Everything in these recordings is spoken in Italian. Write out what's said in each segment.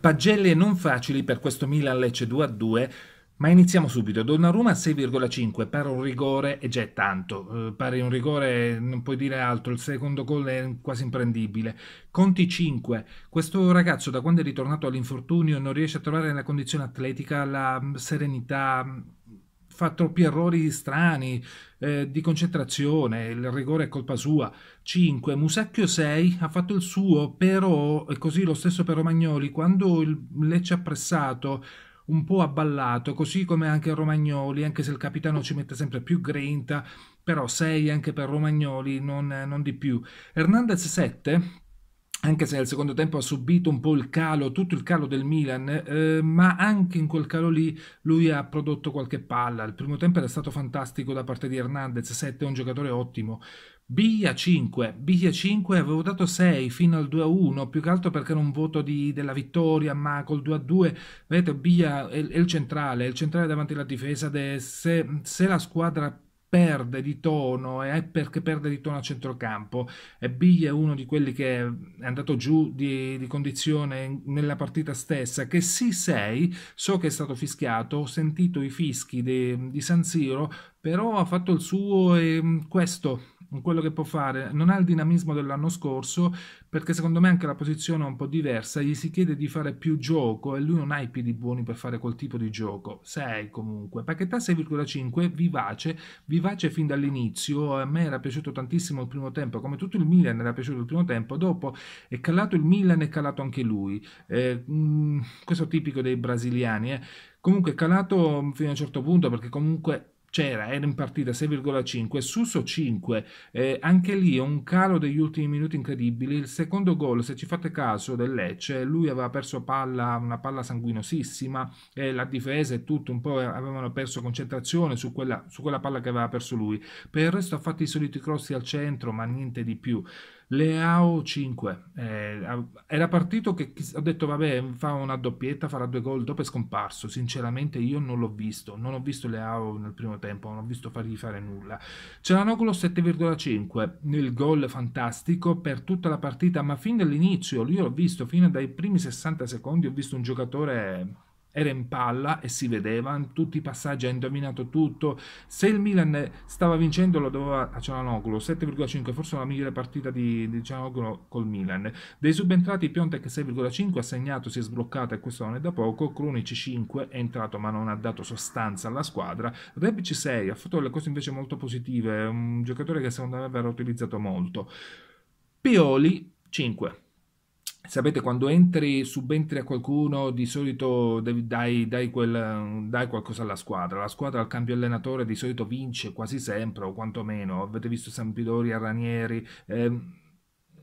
Pagelle non facili per questo Milan Lecce 2-2, a ma iniziamo subito. Donnarumma 6,5, per un rigore e già è tanto. Eh, pare un rigore, non puoi dire altro, il secondo gol è quasi imprendibile. Conti 5, questo ragazzo da quando è ritornato all'infortunio non riesce a trovare nella condizione atletica la mm, serenità mm, fa troppi errori strani eh, di concentrazione, il rigore è colpa sua. 5. Musacchio 6 ha fatto il suo, però, e così lo stesso per Romagnoli, quando il Lecce ha pressato un po' abballato, così come anche Romagnoli, anche se il capitano ci mette sempre più grinta, però 6 anche per Romagnoli, non, non di più. Hernandez 7 anche se nel secondo tempo ha subito un po' il calo, tutto il calo del Milan, eh, ma anche in quel calo lì lui ha prodotto qualche palla. Il primo tempo era stato fantastico da parte di Hernandez, 7 è un giocatore ottimo. Biglia 5, Biglia 5 avevo dato 6 fino al 2 a 1, più che altro perché era un voto di, della vittoria, ma col 2 a 2, vedete, Biglia è, è, il centrale, è il centrale davanti alla difesa, de, se, se la squadra perde di tono e eh, perché perde di tono a centrocampo e eh, Biglia è uno di quelli che è andato giù di, di condizione nella partita stessa che sì sei so che è stato fischiato ho sentito i fischi di, San Siro però ha fatto il suo e mm, questo quello che può fare. Non ha il dinamismo dell'anno scorso perché secondo me anche la posizione è un po' diversa, gli si chiede di fare più gioco e lui non ha i piedi buoni per fare quel tipo di gioco. 6 comunque. Paquetà 6,5, vivace, vivace fin dall'inizio, a me era piaciuto tantissimo il primo tempo, come tutto il Milan era piaciuto il primo tempo, dopo è calato il Milan e è calato anche lui. Eh, mh, mm, questo tipico dei brasiliani, eh. Comunque è calato fino a un certo punto perché comunque c'era, era in partita 6,5, su Suso 5, eh, anche lì un calo degli ultimi minuti incredibili, il secondo gol se ci fate caso del Lecce, lui aveva perso palla, una palla sanguinosissima, eh, la difesa e tutto un po' avevano perso concentrazione su quella, su quella palla che aveva perso lui, per il resto ha fatto i soliti cross al centro ma niente di più. Leao 5 eh, era partito che ho detto vabbè fa una doppietta farà due gol dopo è scomparso sinceramente io non l'ho visto non ho visto Leao nel primo tempo non ho visto fargli fare nulla Celanoglu 7,5 nel gol fantastico per tutta la partita ma fin dall'inizio io l'ho visto fino dai primi 60 secondi ho visto un giocatore era in palla e si vedevano tutti i passaggi, ha indovinato tutto. Se il Milan stava vincendo lo doveva a Cianoglu, 7,5 forse la migliore partita di, di Cialanoglu col Milan. Dei subentrati Piontek 6,5 ha segnato, si è sbloccato e questo non è da poco, Krunic 5 è entrato ma non ha dato sostanza alla squadra, Rebic 6 ha fatto delle cose invece molto positive, un giocatore che secondo me verrà utilizzato molto. Pioli 5 Sapete, quando entri, subentri a qualcuno, di solito dai, dai, quel, dai qualcosa alla squadra. La squadra al cambio allenatore di solito vince quasi sempre, o quantomeno. Avete visto Sampdoria, Ranieri... Eh,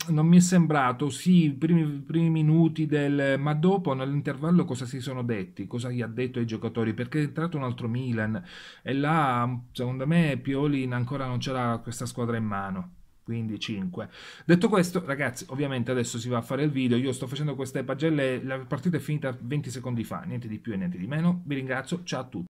non mi è sembrato, sì, i primi, primi, minuti del... ma dopo nell'intervallo cosa si sono detti, cosa gli ha detto ai giocatori, perché è entrato un altro Milan e là, secondo me, Pioli ancora non c'era questa squadra in mano quindi 5. Detto questo, ragazzi, ovviamente adesso si va a fare il video, io sto facendo queste pagelle, la partita è finita 20 secondi fa, niente di più e niente di meno, vi ringrazio, ciao a tutti.